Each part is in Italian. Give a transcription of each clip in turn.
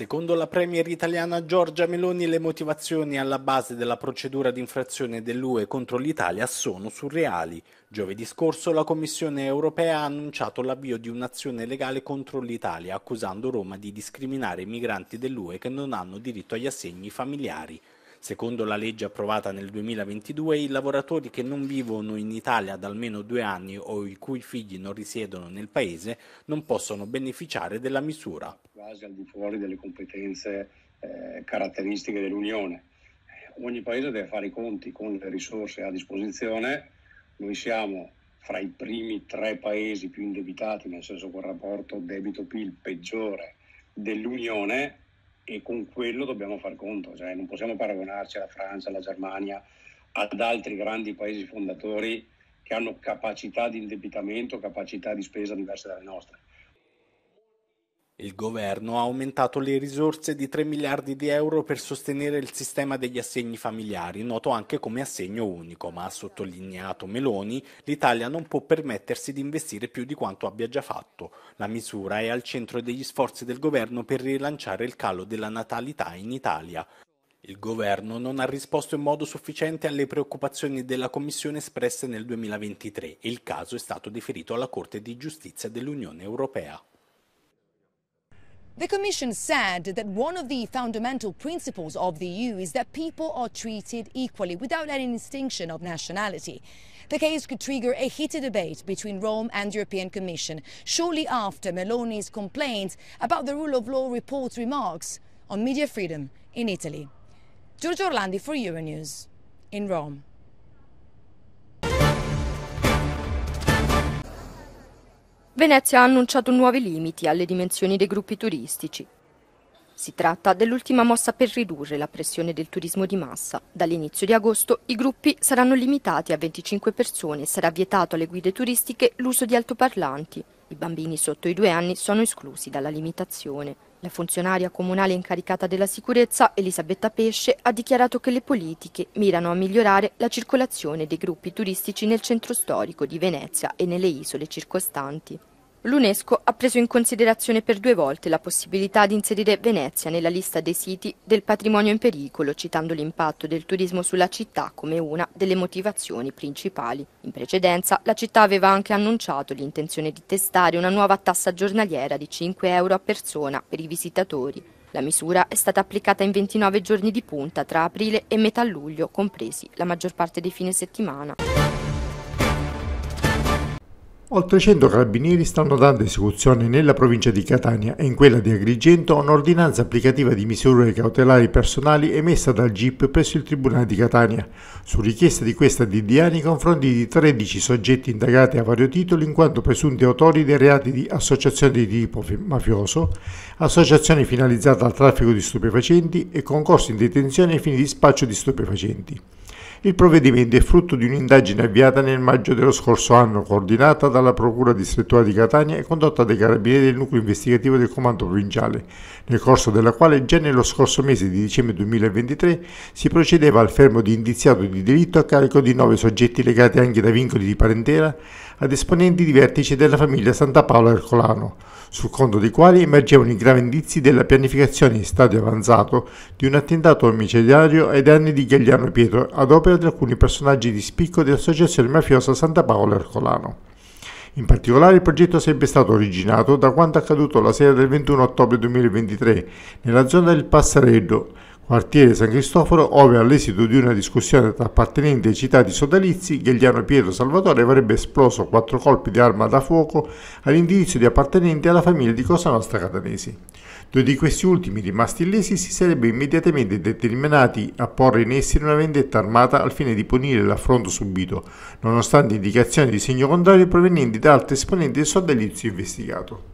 Secondo la premier italiana Giorgia Meloni le motivazioni alla base della procedura di infrazione dell'UE contro l'Italia sono surreali. Giovedì scorso la Commissione europea ha annunciato l'avvio di un'azione legale contro l'Italia accusando Roma di discriminare i migranti dell'UE che non hanno diritto agli assegni familiari. Secondo la legge approvata nel 2022, i lavoratori che non vivono in Italia da almeno due anni o i cui figli non risiedono nel paese non possono beneficiare della misura. Quasi al di fuori delle competenze eh, caratteristiche dell'Unione. Ogni paese deve fare i conti con le risorse a disposizione. Noi siamo fra i primi tre paesi più indebitati, nel senso che il rapporto debito-PIL peggiore dell'Unione e con quello dobbiamo far conto, cioè non possiamo paragonarci alla Francia, alla Germania, ad altri grandi paesi fondatori che hanno capacità di indebitamento, capacità di spesa diverse dalle nostre. Il governo ha aumentato le risorse di 3 miliardi di euro per sostenere il sistema degli assegni familiari, noto anche come assegno unico, ma ha sottolineato Meloni, l'Italia non può permettersi di investire più di quanto abbia già fatto. La misura è al centro degli sforzi del governo per rilanciare il calo della natalità in Italia. Il governo non ha risposto in modo sufficiente alle preoccupazioni della Commissione espresse nel 2023 e il caso è stato deferito alla Corte di giustizia dell'Unione europea. The Commission said that one of the fundamental principles of the EU is that people are treated equally without any distinction of nationality. The case could trigger a heated debate between Rome and European Commission shortly after Meloni's complaints about the rule of law report's remarks on media freedom in Italy. Giorgio Orlandi for Euronews in Rome. Venezia ha annunciato nuovi limiti alle dimensioni dei gruppi turistici. Si tratta dell'ultima mossa per ridurre la pressione del turismo di massa. Dall'inizio di agosto i gruppi saranno limitati a 25 persone e sarà vietato alle guide turistiche l'uso di altoparlanti. I bambini sotto i due anni sono esclusi dalla limitazione. La funzionaria comunale incaricata della sicurezza, Elisabetta Pesce, ha dichiarato che le politiche mirano a migliorare la circolazione dei gruppi turistici nel centro storico di Venezia e nelle isole circostanti. L'UNESCO ha preso in considerazione per due volte la possibilità di inserire Venezia nella lista dei siti del patrimonio in pericolo, citando l'impatto del turismo sulla città come una delle motivazioni principali. In precedenza la città aveva anche annunciato l'intenzione di testare una nuova tassa giornaliera di 5 euro a persona per i visitatori. La misura è stata applicata in 29 giorni di punta tra aprile e metà luglio, compresi la maggior parte dei fine settimana. Oltre 100 carabinieri stanno dando esecuzione nella provincia di Catania e in quella di Agrigento un'ordinanza applicativa di misure cautelari personali emessa dal GIP presso il Tribunale di Catania, su richiesta di questa DDA nei confronti di 13 soggetti indagati a vario titolo in quanto presunti autori dei reati di associazione di tipo mafioso, associazione finalizzata al traffico di stupefacenti e concorso in detenzione ai fini di spaccio di stupefacenti. Il provvedimento è frutto di un'indagine avviata nel maggio dello scorso anno, coordinata dalla Procura distrettuale di Catania e condotta dai carabinieri del nucleo investigativo del Comando Provinciale nel corso della quale già nello scorso mese di dicembre 2023 si procedeva al fermo di indiziato di delitto a carico di nove soggetti legati anche da vincoli di parentela ad esponenti di vertice della famiglia Santa Paola Ercolano, sul conto dei quali emergevano i gravi indizi della pianificazione in stadio avanzato di un attentato omicidiario ai danni di Gagliano Pietro ad opera di alcuni personaggi di spicco dell'associazione mafiosa Santa Paola Ercolano. In particolare il progetto sarebbe stato originato da quanto accaduto la sera del 21 ottobre 2023 nella zona del Passareddo, quartiere San Cristoforo, ove all'esito di una discussione tra appartenenti ai citati sodalizi, Gagliano Pietro Salvatore avrebbe esploso quattro colpi di arma da fuoco all'indirizzo di appartenenti alla famiglia di Cosa Nostra Catanesi. Due di questi ultimi, rimasti illesi, si sarebbero immediatamente determinati a porre in essere una vendetta armata al fine di punire l'affronto subito, nonostante indicazioni di segno contrario provenienti da altri esponenti del sodalizio investigato.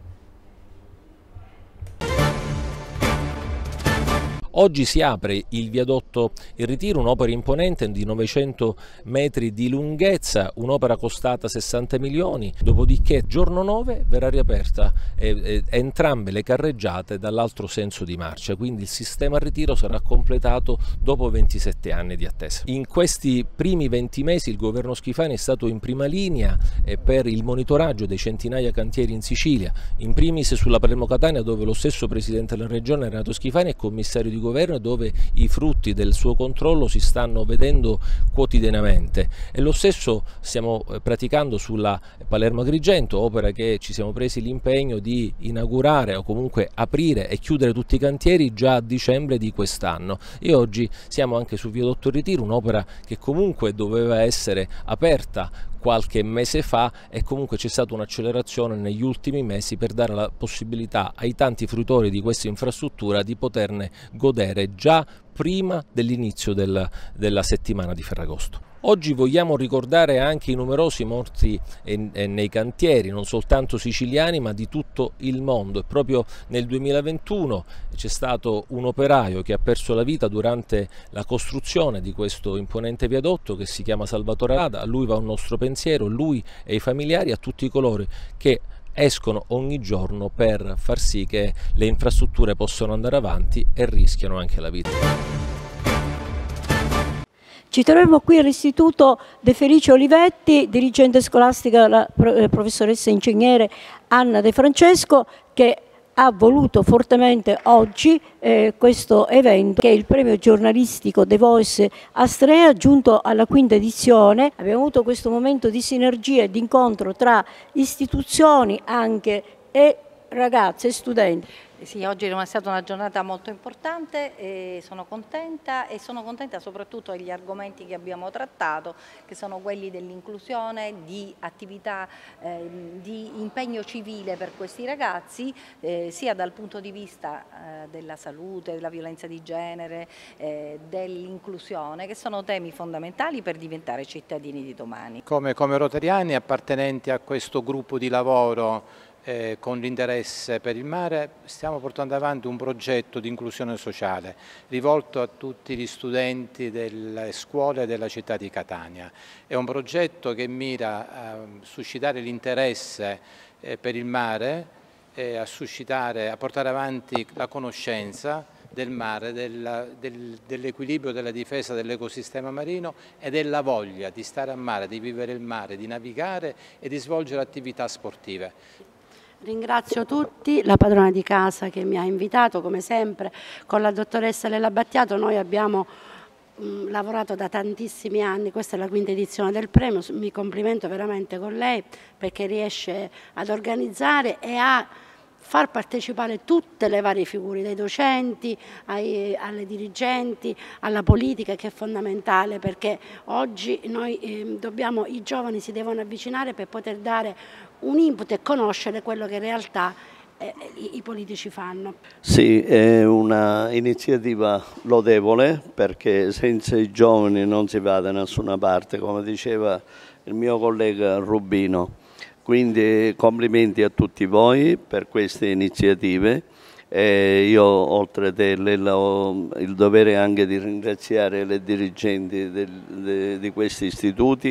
Oggi si apre il viadotto Il Ritiro, un'opera imponente di 900 metri di lunghezza, un'opera costata 60 milioni, dopodiché giorno 9 verrà riaperta eh, eh, entrambe le carreggiate dall'altro senso di marcia, quindi il sistema ritiro sarà completato dopo 27 anni di attesa. In questi primi 20 mesi il governo Schifani è stato in prima linea eh, per il monitoraggio dei centinaia cantieri in Sicilia, in primis sulla Palermo Catania dove lo stesso Presidente della Regione Renato Schifani è commissario di governo governo e dove i frutti del suo controllo si stanno vedendo quotidianamente e lo stesso stiamo eh, praticando sulla Palermo Agrigento, opera che ci siamo presi l'impegno di inaugurare o comunque aprire e chiudere tutti i cantieri già a dicembre di quest'anno e oggi siamo anche su Via Dottor Ritiro, un'opera che comunque doveva essere aperta qualche mese fa e comunque c'è stata un'accelerazione negli ultimi mesi per dare la possibilità ai tanti fruitori di questa infrastruttura di poterne godere già prima dell'inizio della, della settimana di Ferragosto. Oggi vogliamo ricordare anche i numerosi morti nei cantieri, non soltanto siciliani ma di tutto il mondo. E proprio nel 2021 c'è stato un operaio che ha perso la vita durante la costruzione di questo imponente viadotto che si chiama Salvatore Ada. A lui va un nostro pensiero, lui e i familiari, a tutti coloro che escono ogni giorno per far sì che le infrastrutture possano andare avanti e rischiano anche la vita. Ci troviamo qui all'Istituto De Felice Olivetti, dirigente scolastica la eh, professoressa ingegnere Anna De Francesco, che ha voluto fortemente oggi eh, questo evento che è il premio giornalistico The Voice Astrea giunto alla quinta edizione. Abbiamo avuto questo momento di sinergia e di incontro tra istituzioni anche e ragazze e studenti. Eh, sì, oggi è stata una giornata molto importante, sono contenta e sono contenta soprattutto degli argomenti che abbiamo trattato, che sono quelli dell'inclusione, di attività, eh, di impegno civile per questi ragazzi, eh, sia dal punto di vista eh, della salute, della violenza di genere, eh, dell'inclusione, che sono temi fondamentali per diventare cittadini di domani. Come, come rotariani appartenenti a questo gruppo di lavoro eh, con l'interesse per il mare stiamo portando avanti un progetto di inclusione sociale rivolto a tutti gli studenti delle scuole della città di Catania. È un progetto che mira a suscitare l'interesse eh, per il mare, eh, a, suscitare, a portare avanti la conoscenza del mare, dell'equilibrio, dell della difesa dell'ecosistema marino e della voglia di stare a mare, di vivere il mare, di navigare e di svolgere attività sportive. Ringrazio tutti, la padrona di casa che mi ha invitato come sempre, con la dottoressa Lella Battiato noi abbiamo mh, mm, lavorato da tantissimi anni, questa è la quinta edizione del premio, mi complimento veramente con lei perché riesce ad organizzare e a far partecipare tutte le varie figure, dai docenti ai, alle dirigenti, alla politica che è fondamentale perché oggi noi eh, dobbiamo, i giovani si devono avvicinare per poter dare un input e conoscere quello che in realtà eh, i, i politici fanno. Sì, è un'iniziativa lodevole perché senza i giovani non si va da nessuna parte, come diceva il mio collega Rubino. Quindi complimenti a tutti voi per queste iniziative. E io oltre a te ho il dovere anche di ringraziare le dirigenti del, de, di questi istituti,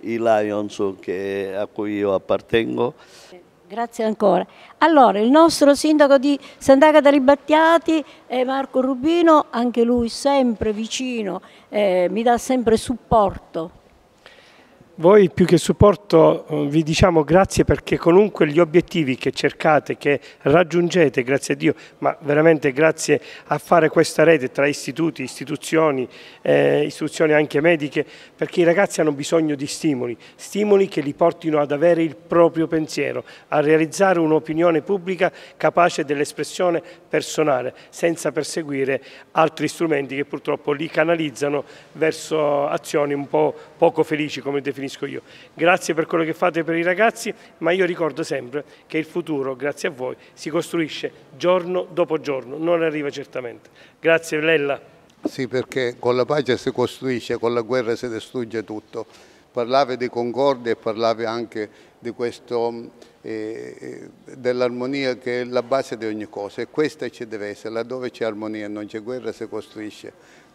i Lions che, a cui io appartengo. Grazie ancora. Allora, il nostro sindaco di Sant'Agata Ribattiati è eh, Marco Rubino, anche lui sempre vicino, eh, mi dà sempre supporto. Voi più che supporto eh, vi diciamo grazie perché comunque gli obiettivi che cercate, che raggiungete, grazie a Dio, ma veramente grazie a fare questa rete tra istituti, istituzioni, eh, istituzioni anche mediche, perché i ragazzi hanno bisogno di stimoli, stimoli che li portino ad avere il proprio pensiero, a realizzare un'opinione pubblica capace dell'espressione personale, senza perseguire altri strumenti che purtroppo li canalizzano verso azioni un po' poco felici come definiscono finisco io. Grazie per quello che fate per i ragazzi, ma io ricordo sempre che il futuro, grazie a voi, si costruisce giorno dopo giorno, non arriva certamente. Grazie Lella. Sì, perché con la pace si costruisce, con la guerra si distrugge tutto. Parlavi di concordia e parlavi anche di questo mm, eh, eh, dell'armonia che è la base di ogni cosa e questa ci deve essere, laddove c'è armonia non c'è guerra si costruisce